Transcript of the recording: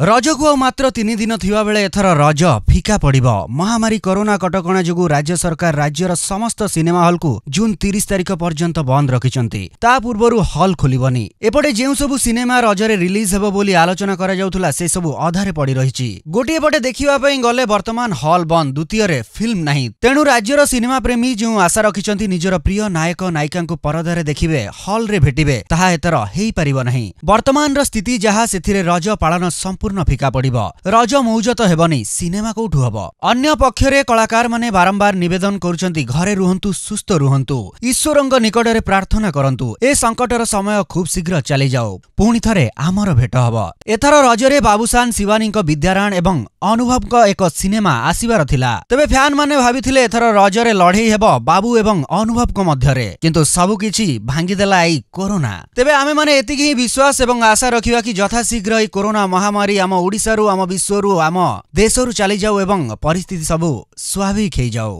रजको मात्र मि दिन बेले लेथर रज फिका पडि महामारी कोरोना कटक राज्य सरकार राज्य समस्त सिनेमा हल हलको जुन तिस तारिख पर्न्त बन्द रि पूर्व हल खोलिपेसु सिनेमा रिलीज रिज् बोली आलोचना सबु अधार पडिरहेको गोट पटे गले बर्तमान हल बन्द द्वितीय फिल्म नै तेणु राज्य सिनेमा प्रेमी जो आशा रिजर प्रिय नायक नायिका नायिको परदार देखि हलले भेटि ता एपार वर्तमान र स्थिति जहाँ सथे रज पालन सम्पूर्ण ସମ୍ପୂର୍ଣ୍ଣ ଫିକା ପଡ଼ିବ ରଜ ମୌଜ ତ ହେବନି ସିନେମା କୋଉଠୁ ହେବ ଅନ୍ୟ ପକ୍ଷରେ କଳାକାରମାନେ ବାରମ୍ବାର ନିବେଦନ କରୁଛନ୍ତି ଘରେ ରୁହନ୍ତୁ ସୁସ୍ଥ ରୁହନ୍ତୁ ଈଶ୍ୱରଙ୍କ ନିକଟରେ ପ୍ରାର୍ଥନା କରନ୍ତୁ ଏ ସଙ୍କଟର ସମୟ ଖୁବ୍ ଶୀଘ୍ର ଚାଲିଯାଉ ପୁଣି ଥରେ ଆମର ଭେଟ ହେବ ଏଥର ରଜରେ ବାବୁସାନ ଶିବାନୀଙ୍କ ବିଦ୍ୟାରାଣ ଏବଂ ଅନୁଭବଙ୍କ ଏକ ସିନେମା ଆସିବାର ଥିଲା ତେବେ ଫ୍ୟାନମାନେ ଭାବିଥିଲେ ଏଥର ରଜରେ ଲଢ଼େଇ ହେବ ବାବୁ ଏବଂ ଅନୁଭବଙ୍କ ମଧ୍ୟରେ କିନ୍ତୁ ସବୁକିଛି ଭାଙ୍ଗିଦେଲା ଏଇ କରୋନା ତେବେ ଆମେମାନେ ଏତିକି ହିଁ ବିଶ୍ୱାସ ଏବଂ ଆଶା ରଖିବା କି ଯଥାଶୀଘ୍ର ଏହି କରୋନା ମହାମାରୀ ଆମ ଓଡ଼ିଶାରୁ ଆମ ବିଶ୍ୱରୁ ଆମ ଦେଶରୁ ଚାଲିଯାଉ ଏବଂ ପରିସ୍ଥିତି ସବୁ ସ୍ୱାଭାବିକ ହେଇଯାଉ